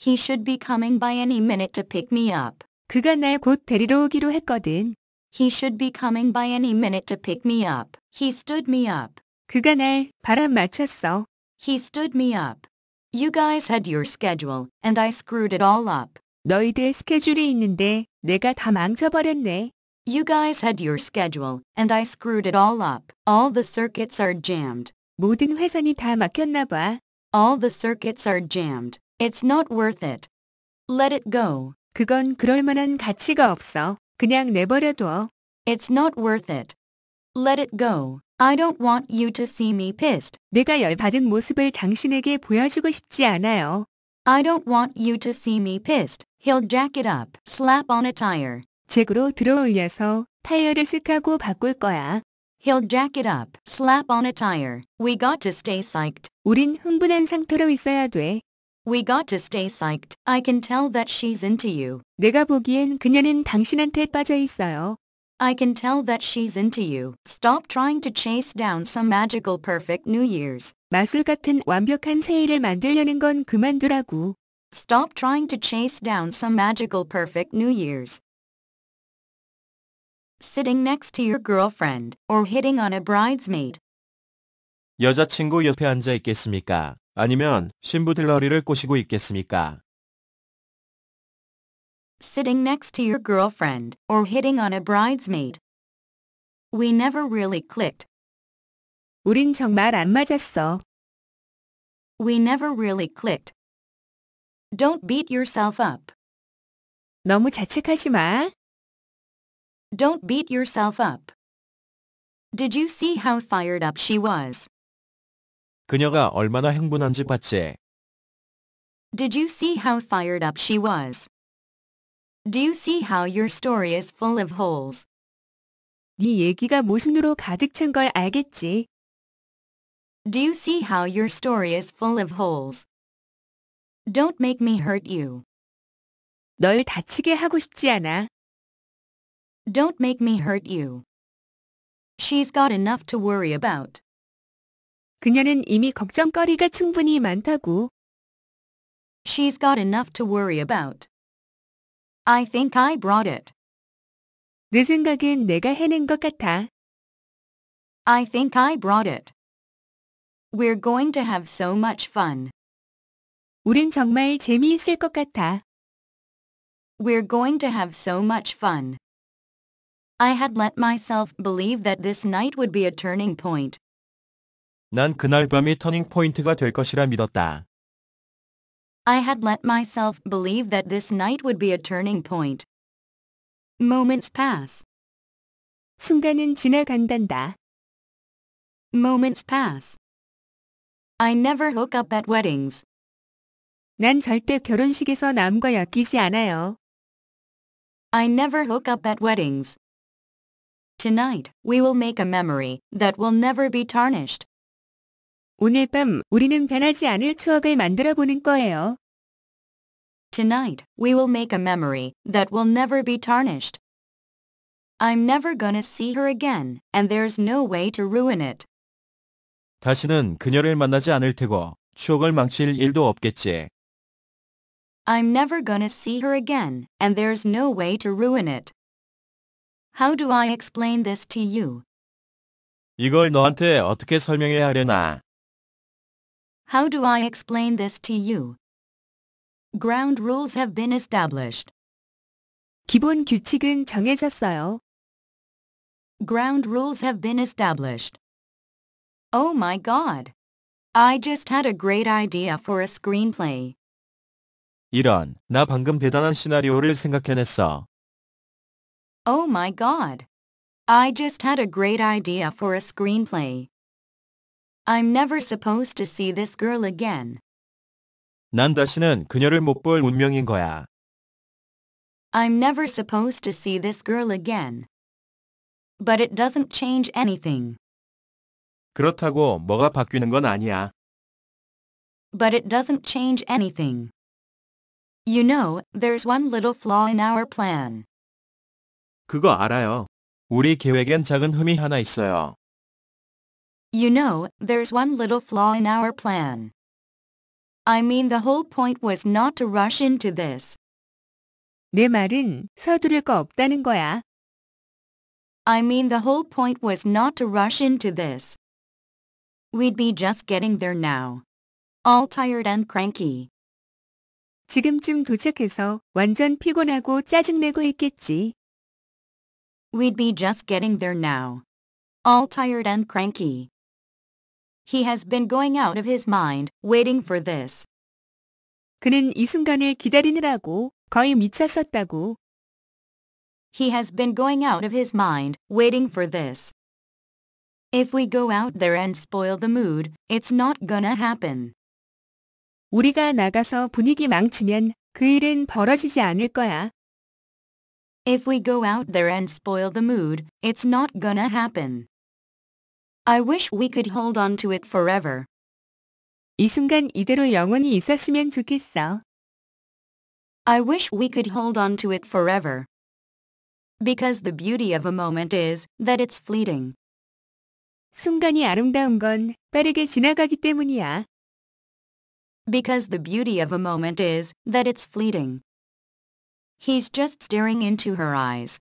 He should be coming by any minute to pick me up. 그가 날 곧 데리러 오기로 했거든. He should be coming by any minute to pick me up. He stood me up. 그가 날 바람 맞췄어. He stood me up. You guys had your schedule, and I screwed it all up. 너희들 스케줄이 있는데 내가 다 망쳐버렸네. You guys had your schedule, and I screwed it all up. All the circuits are jammed. 모든 회선이 다 막혔나 봐. All the circuits are jammed. It's not worth it. Let it go. 그건 그럴 만한 가치가 없어. 그냥 내버려둬. It's not worth it. Let it go. I don't want you to see me pissed. 내가 열받은 모습을 당신에게 보여주고 싶지 않아요. I don't want you to see me pissed. He'll jack it up. Slap on a tire. 잭으로 들어올려서 타이어를 쓱하고 바꿀 거야. He'll jack it up. Slap on a tire. We got to stay psyched. 우린 흥분한 상태로 있어야 돼. We got to stay psyched. I can tell that she's into you. 내가 보기엔 그녀는 당신한테 빠져 있어요. I can tell that she's into you. Stop trying to chase down some magical perfect New Year's. 마술 같은 완벽한 새해를 만들려는 건 그만두라고. Stop trying to chase down some magical perfect New Year's. Sitting next to your girlfriend or hitting on a bridesmaid. 여자친구 옆에 앉아 있겠습니까? 아니면 신부 딜러리를 꼬시고 있겠습니까? Sitting next to your girlfriend or hitting on a bridesmaid. We never really clicked. 우린 정말 안 맞았어. We never really clicked. Don't beat yourself up. 너무 자책하지 마. Don't beat yourself up. Did you see how fired up she was? 그녀가 얼마나 흥분한지 봤지. Did you see how fired up she was? Do you see how your story is full of holes? 네 얘기가 모순으로 가득 찬 걸 알겠지. Do you see how your story is full of holes? Don't make me hurt you. 널 다치게 하고 싶지 않아. Don't make me hurt you. She's got enough to worry about. 그녀는 이미 걱정거리가 충분히 많다고. She's got enough to worry about. I think I brought it. 내 생각엔 내가 해낸 것 같아. I think I brought it. We're going to have so much fun. 우린 정말 재미있을 것 같아. We're going to have so much fun. I had let myself believe that this night would be a turning point. 난 그날 밤이 터닝 포인트가 될 것이라 믿었다. I had let myself believe that this night would be a turning point. Moments pass. 순간은 지나간단다. Moments pass. I never hook up at weddings. 난 절대 결혼식에서 남과 엮이지 않아요. I never hook up at weddings. Tonight, we will make a memory that will never be tarnished. 오늘 밤 우리는 변하지 않을 추억을 만들어 보는 거예요. Tonight, we will make a memory that will never be tarnished. I'm never gonna see her again, and there's no way to ruin it. 다시는 그녀를 만나지 않을 테고 추억을 망칠 일도 없겠지. I'm never gonna see her again, and there's no way to ruin it. How do I explain this to you? 이걸 너한테 어떻게 설명해야 하려나? How do I explain this to you? Ground rules have been established. 기본 규칙은 정해졌어요. Ground rules have been established. Oh my god. I just had a great idea for a screenplay. 이런, 나 방금 대단한 시나리오를 생각해냈어. Oh my god. I just had a great idea for a screenplay. I'm never supposed to see this girl again. 난 다시는 그녀를 못 볼 운명인 거야. I'm never supposed to see this girl again. But it doesn't change anything. 그렇다고 뭐가 바뀌는 건 아니야. But it doesn't change anything. You know, there's one little flaw in our plan. 그거 알아요. 우리 계획엔 작은 흠이 하나 있어요. You know, there's one little flaw in our plan. I mean the whole point was not to rush into this. 내 말은 서두를 거 없다는 거야. I mean the whole point was not to rush into this. We'd be just getting there now. All tired and cranky. 지금쯤 도착해서 완전 피곤하고 짜증내고 있겠지. We'd be just getting there now. All tired and cranky. He has been going out of his mind, waiting for this. 그는 이 순간을 기다리느라고 거의 미쳤었다고. He has been going out of his mind, waiting for this. If we go out there and spoil the mood, it's not gonna happen. 우리가 나가서 분위기 망치면 그 일은 벌어지지 않을 거야. If we go out there and spoil the mood, it's not gonna happen. I wish we could hold on to it forever. 이 순간 이대로 영원히 있었으면 좋겠어. I wish we could hold on to it forever. Because the beauty of a moment is that it's fleeting. 순간이 아름다운 건 빠르게 지나가기 때문이야. Because the beauty of a moment is that it's fleeting. He's just staring into her eyes.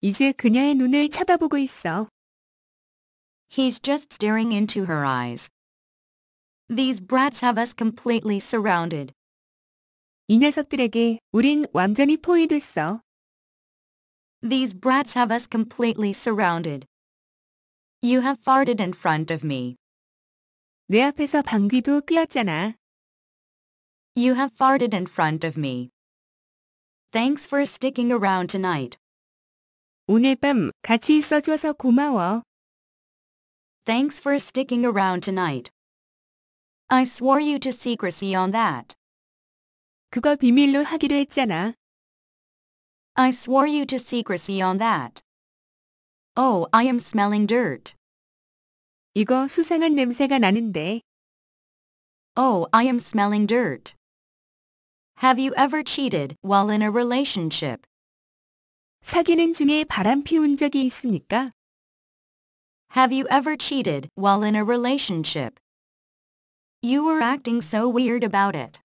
이제 그녀의 눈을 쳐다보고 있어. He's just staring into her eyes. These brats have us completely surrounded. 이 녀석들에게 우린 완전히 포위됐어. These brats have us completely surrounded. You have farted in front of me. 내 앞에서 방귀도 You have farted in front of me. Thanks for sticking around tonight. 오늘 밤 같이 있어줘서 고마워. Thanks for sticking around tonight. I swore you to secrecy on that. 그거 비밀로 하기로 했잖아. I swore you to secrecy on that. Oh, I am smelling dirt. 이거 수상한 냄새가 나는데. Oh, I am smelling dirt. Have you ever cheated while in a relationship? 사귀는 중에 바람 피운 적이 있습니까? Have you ever cheated while in a relationship? You were acting so weird about it.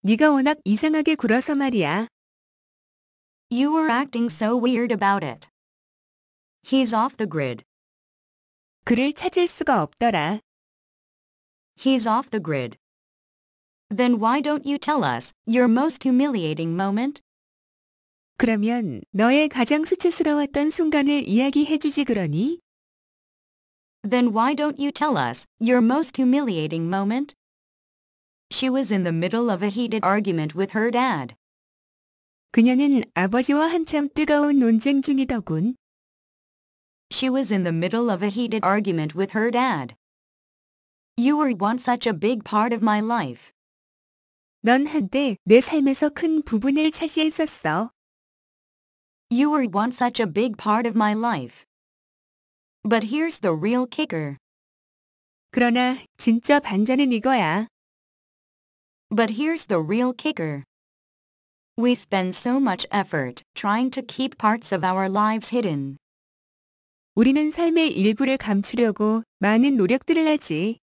네가 워낙 이상하게 굴어서 말이야. You were acting so weird about it. He's off the grid. 그를 찾을 수가 없더라. He's off the grid. Then why don't you tell us your most humiliating moment? 그러면 너의 가장 수치스러웠던 순간을 이야기해 주지 그러니? Then why don't you tell us your most humiliating moment? She was in the middle of a heated argument with her dad. 그녀는 아버지와 한참 뜨거운 논쟁 중이더군. She was in the middle of a heated argument with her dad. You were once such a big part of my life. 넌 한때 내 삶에서 큰 부분을 차지했었어. You were once such a big part of my life. But here's the real kicker. 그러나 진짜 반전은 이거야. But here's the real kicker. We spend so much effort trying to keep parts of our lives hidden. 우리는 삶의 일부를 감추려고 많은 노력들을 하지.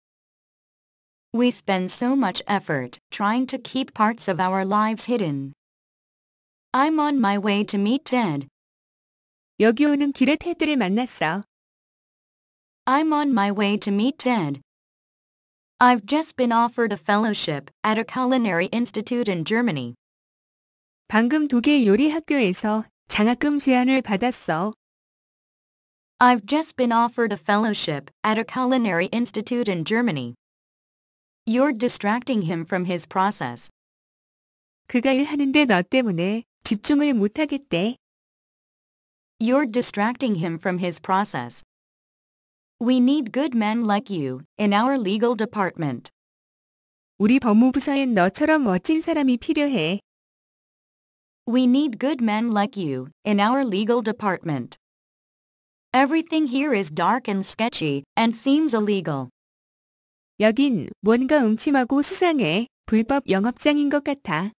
We spend so much effort trying to keep parts of our lives hidden. I'm on my way to meet Ted. 여기 오는 길에 테드를 만났어. I'm on my way to meet Ted. I've just been offered a fellowship at a culinary institute in Germany. 방금 독일 요리 학교에서 장학금 제안을 받았어. I've just been offered a fellowship at a culinary institute in Germany. You're distracting him from his process. 그가 일하는데 너 때문에 못 못하겠대. You're distracting him from his process. We need good men like you in our legal department. 우리 법무부서엔 너처럼 멋진 사람이 필요해. We need good men like you in our legal department. Everything here is dark and sketchy and seems illegal. 여긴 뭔가 음침하고 수상해. 불법 영업장인 것 같아.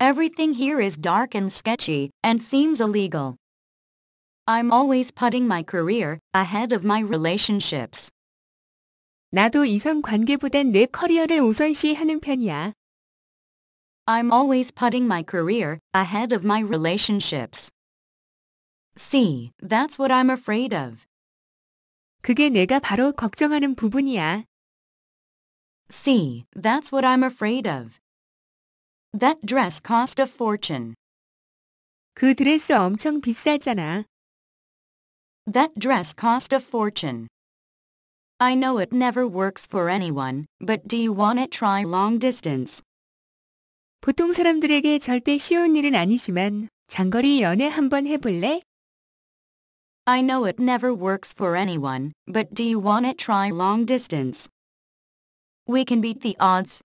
Everything here is dark and sketchy and seems illegal. I'm always putting my career ahead of my relationships. 나도 이성 관계보단 내 커리어를 우선시하는 편이야. I'm always putting my career ahead of my relationships. See, that's what I'm afraid of. 그게 내가 바로 걱정하는 부분이야. See, that's what I'm afraid of. That dress cost a fortune. 그 드레스 엄청 비싸잖아. That dress cost a fortune. I know it never works for anyone, but do you want to try long distance? 보통 사람들에게 절대 쉬운 일은 아니지만 장거리 연애 한번 해볼래? I know it never works for anyone, but do you want to try long distance? We can beat the odds.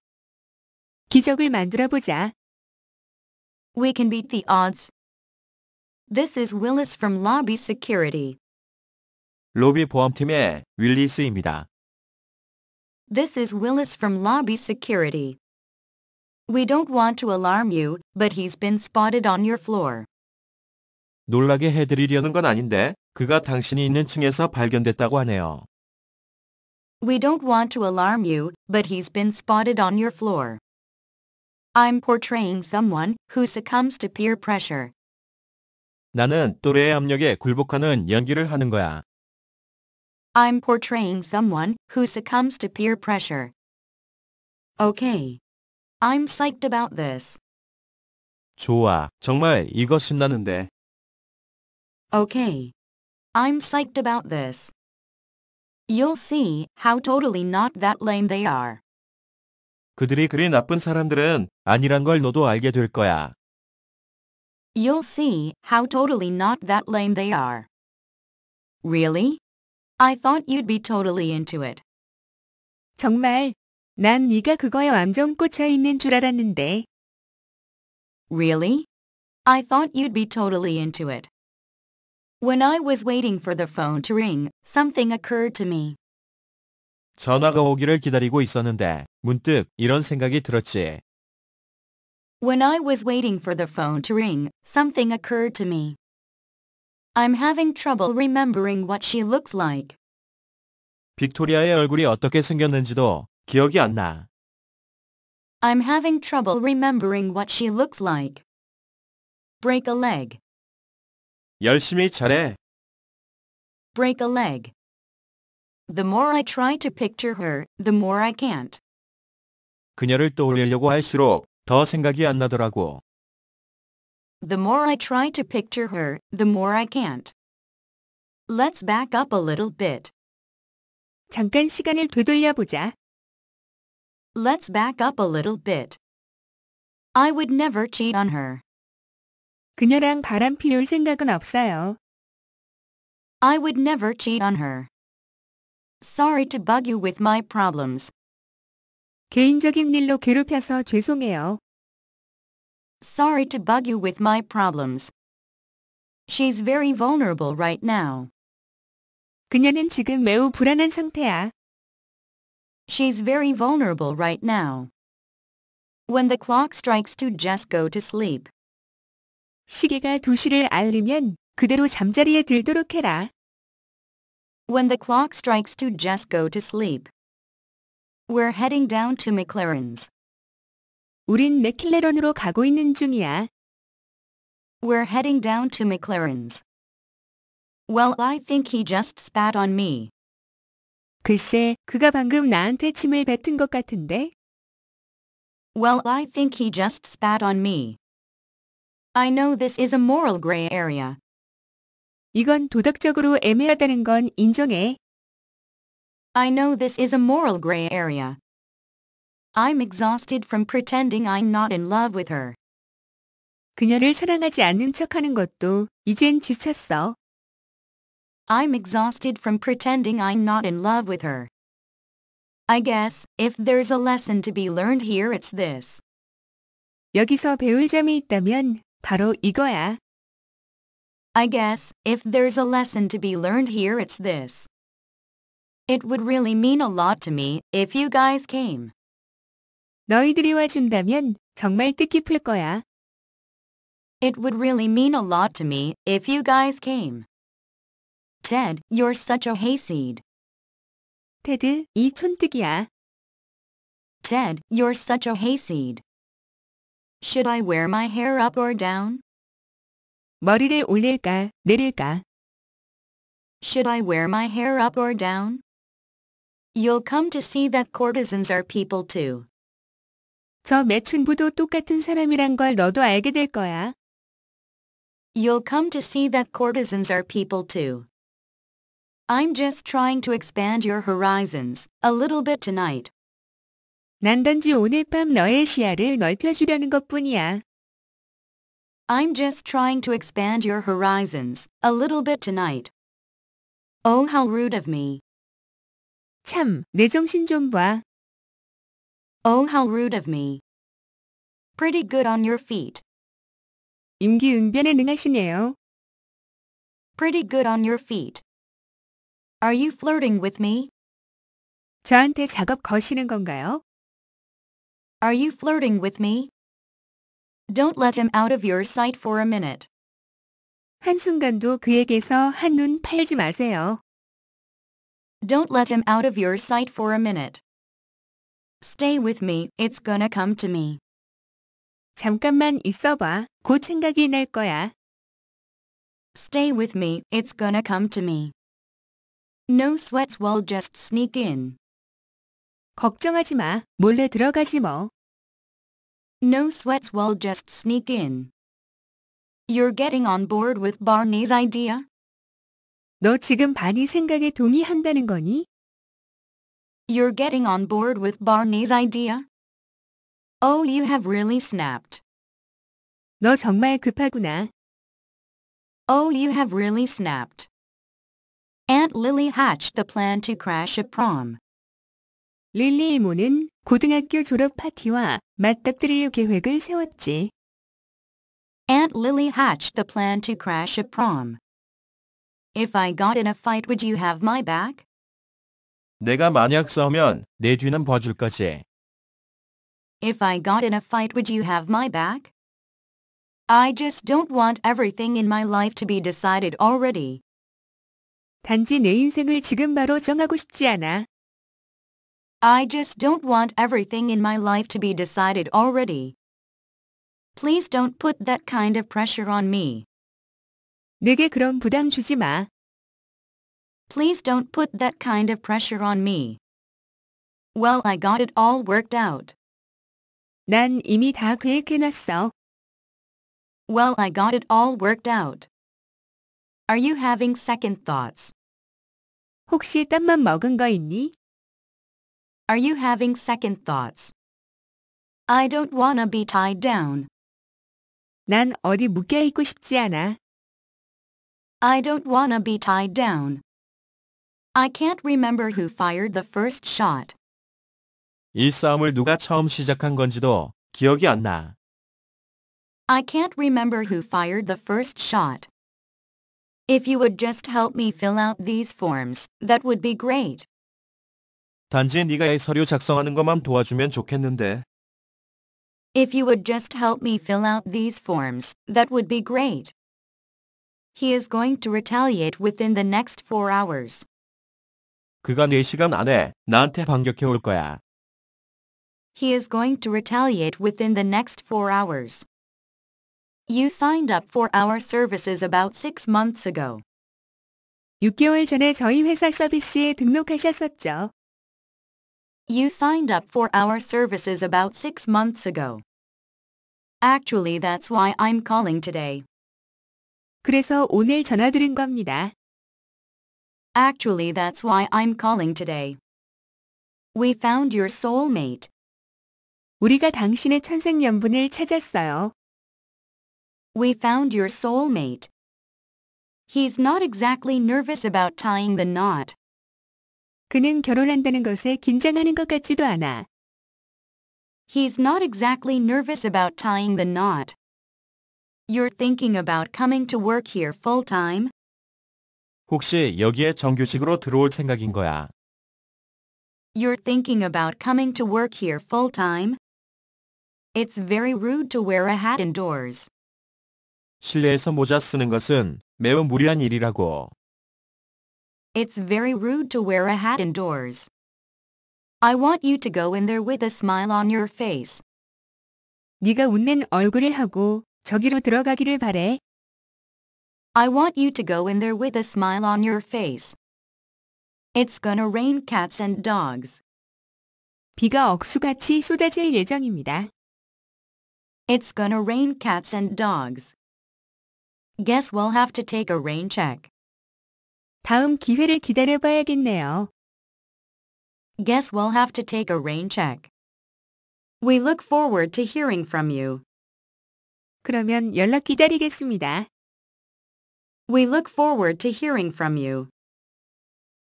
기적을 만들어 보자. We can beat the odds. This is Willis from Lobby Security. 로비 보험팀의 윌리스입니다. This is Willis from Lobby Security. We don't want to alarm you, but he's been spotted on your floor. 놀라게 해드리려는 건 아닌데 그가 당신이 있는 층에서 발견됐다고 하네요. We don't want to alarm you, but he's been spotted on your floor. I'm portraying someone who succumbs to peer pressure. 나는 또래의 압력에 굴복하는 연기를 하는 거야. I'm portraying someone who succumbs to peer pressure. Okay. I'm psyched about this. 좋아. 정말 이거 신나는데. Okay. I'm psyched about this. You'll see how totally not that lame they are. 그들이 그리 나쁜 사람들은 아니란 걸 너도 알게 될 거야. You'll see how totally not that lame they are. Really? I thought you'd be totally into it. 정말 난 네가 그거에 완전 꽂혀 있는 줄 알았는데. Really? I thought you'd be totally into it. When I was waiting for the phone to ring, something occurred to me. 전화가 오기를 기다리고 있었는데 문득 이런 생각이 들었지. When I was waiting for the phone to ring, something occurred to me. I'm having trouble remembering what she looked like. 빅토리아의 얼굴이 어떻게 생겼는지도 기억이 안 나. I'm having trouble remembering what she looked like. Break a leg. 열심히 잘해. Break a leg. The more I try to picture her, the more I can't. 그녀를 떠올리려고 할수록 더 생각이 안 나더라고. The more I try to picture her, the more I can't. Let's back up a little bit. 잠깐 시간을 되돌려 보자. Let's back up a little bit. I would never cheat on her. 그녀랑 바람 피울 생각은 없어요. I would never cheat on her. Sorry to bug you with my problems. 개인적인 일로 괴롭혀서 죄송해요. Sorry to bug you with my problems. She's very vulnerable right now. 그녀는 지금 매우 불안한 상태야. She's very vulnerable right now. When the clock strikes 2 just go to sleep. 시계가 2시를 알리면 그대로 잠자리에 들도록 해라. When the clock strikes 2 just go to sleep. We're heading down to McLaren's. 우린 맥클레런으로 가고 있는 중이야. We're heading down to McLaren's. Well, I think he just spat on me. 글쎄, 그가 방금 나한테 침을 뱉은 것 같은데? Well, I think he just spat on me. I know this is a moral gray area. 이건 도덕적으로 애매하다는 건 인정해. I know this is a moral gray area. I'm exhausted from pretending I'm not in love with her. 그녀를 사랑하지 않는 척하는 것도 이젠 지쳤어. I'm exhausted from pretending I'm not in love with her. I guess, if there's a lesson to be learned here it's this. 여기서 배울 점이 있다면 바로 이거야. I guess, if there's a lesson to be learned here it's this. It would really mean a lot to me if you guys came. 너희들이 와준다면 정말 뜻깊을 거야. It would really mean a lot to me if you guys came. Ted, you're such a hayseed. 테드, 이 촌뜨기야. Ted, you're such a hayseed. Should I wear my hair up or down? 머리를 올릴까, 내릴까? Should I wear my hair up or down? You'll come to see that courtesans are people too. 저 매춘부도 똑같은 사람이란 걸 너도 알게 될 거야. You'll come to see that courtesans are people too. I'm just trying to expand your horizons a little bit tonight. 난 단지 오늘 밤 너의 시야를 넓혀주려는 것뿐이야. I'm just trying to expand your horizons a little bit tonight. Oh, how rude of me. 참, 내 정신 좀 봐. Oh, how rude of me. Pretty good on your feet. 임기응변에 능하시네요. Pretty good on your feet. Are you flirting with me? 저한테 작업 거시는 건가요? Are you flirting with me? Don't let him out of your sight for a minute. 한순간도 그에게서 한 눈 팔지 마세요. Don't let him out of your sight for a minute. Stay with me, it's gonna come to me. 잠깐만 있어봐, 곧 생각이 날 거야. Stay with me, it's gonna come to me. No sweats will just sneak in. 걱정하지 마, 몰래 들어가지 뭐. No sweats will just sneak in. You're getting on board with Barney's idea? 너 지금 바니 생각에 동의한다는 거니? You're getting on board with Barney's idea? Oh, you have really snapped. 너 정말 급하구나. Oh, you have really snapped. Aunt Lily hatched the plan to crash a prom. 릴리 이모는 고등학교 졸업 파티와 맞닥뜨릴 계획을 세웠지. Aunt Lily hatched the plan to crash a prom. If I got in a fight would you have my back? 내가 만약 싸우면 내 뒤는 봐줄 거지. If I got in a fight would you have my back? I just don't want everything in my life to be decided already. 단지 내 인생을 지금 바로 정하고 싶지 않아. I just don't want everything in my life to be decided already. Please don't put that kind of pressure on me. 내게 그런 부담 주지 마. Please don't put that kind of pressure on me. Well I got it all worked out. 난 이미 다 계획해놨어. Well I got it all worked out. Are you having second thoughts? 혹시 땀만 먹은 거 있니? Are you having second thoughts? I don't wanna be tied down. 난 어디 묶여 있고 싶지 않아. I don't wanna be tied down. I can't remember who fired the first shot. 이 싸움을 누가 처음 시작한 건지도 기억이 안 나. I can't remember who fired the first shot. If you would just help me fill out these forms, that would be great. 단지 네가 이 서류 작성하는 것만 도와주면 좋겠는데. If you would just help me fill out these forms, that would be great. He is going to retaliate within the next four hours. 그가 4시간 안에 나한테 반격해 올 거야. He is going to retaliate within the next 4 hours. You signed up for our services about 6 months ago. 6개월 전에 저희 회사 서비스에 등록하셨었죠. You signed up for our services about 6 months ago. Actually that's why I'm calling today. 그래서 오늘 전화드린 겁니다. Actually that's why I'm calling today. We found your soulmate. 우리가 당신의 천생연분을 찾았어요. We found your soulmate. He's not exactly nervous about tying the knot. 그는 결혼한다는 것에 긴장하는 것 같지도 않아. He's not exactly nervous about tying the knot. You're thinking about coming to work here full-time? 혹시 여기에 정규직으로 들어올 생각인 거야? You're thinking about coming to work here full time? It's very rude to wear a hat indoors. 실내에서 모자 쓰는 것은 매우 무리한 일이라고. It's very rude to wear a hat indoors. I want you to go in there with a smile on your face. 네가 웃는 얼굴을 하고 저기로 들어가기를 바래. I want you to go in there with a smile on your face. It's gonna rain cats and dogs. 비가 억수같이 쏟아질 예정입니다. It's gonna rain cats and dogs. Guess we'll have to take a rain check. 다음 기회를 기다려봐야겠네요. Guess we'll have to take a rain check. We look forward to hearing from you. 그러면 연락 기다리겠습니다. We look forward to hearing from you.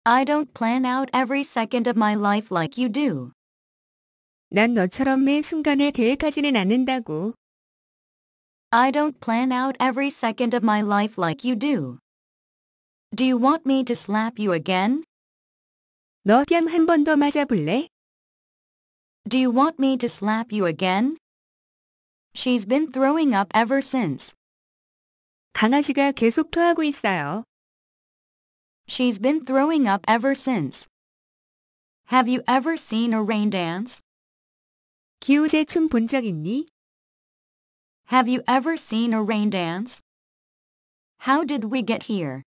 I don't plan out every second of my life like you do. 난 너처럼 매 순간에 계획하지는 않는다고. I don't plan out every second of my life like you do. Do you want me to slap you again? 너더 맞아볼래? Do you want me to slap you again? She's been throwing up ever since. 강아지가 계속 토하고 있어요. She's been throwing up ever since. Have you ever seen a rain dance? 기우제 춤본 적 있니? Have you ever seen a rain dance? How did we get here?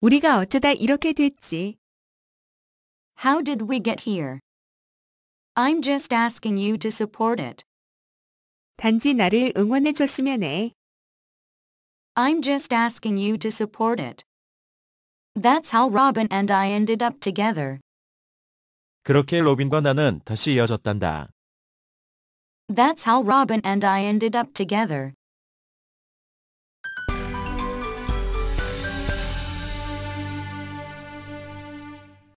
우리가 어쩌다 이렇게 됐지. How did we get here? I'm just asking you to support it. 단지 나를 응원해 줬으면 해. I'm just asking you to support it. That's how Robin and I ended up together. 그렇게 로빈과 나는 다시 이어졌단다. That's how Robin and I ended up together.